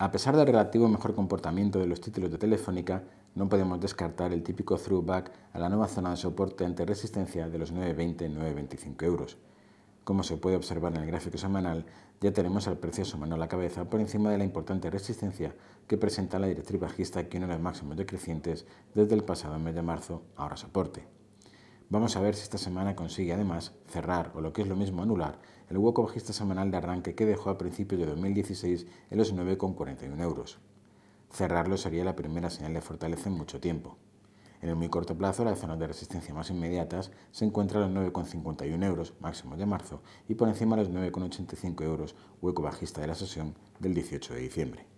A pesar del relativo mejor comportamiento de los títulos de Telefónica, no podemos descartar el típico throwback a la nueva zona de soporte ante resistencia de los 9,20-9,25 euros. Como se puede observar en el gráfico semanal, ya tenemos al precio mano a la cabeza por encima de la importante resistencia que presenta la directriz bajista que de los máximos decrecientes desde el pasado mes de marzo, ahora soporte. Vamos a ver si esta semana consigue además cerrar, o lo que es lo mismo anular, el hueco bajista semanal de arranque que dejó a principios de 2016 en los 9,41 euros. Cerrarlo sería la primera señal de fortaleza en mucho tiempo. En el muy corto plazo, las zonas de resistencia más inmediatas se encuentran a los 9,51 euros máximo de marzo y por encima los 9,85 euros hueco bajista de la sesión del 18 de diciembre.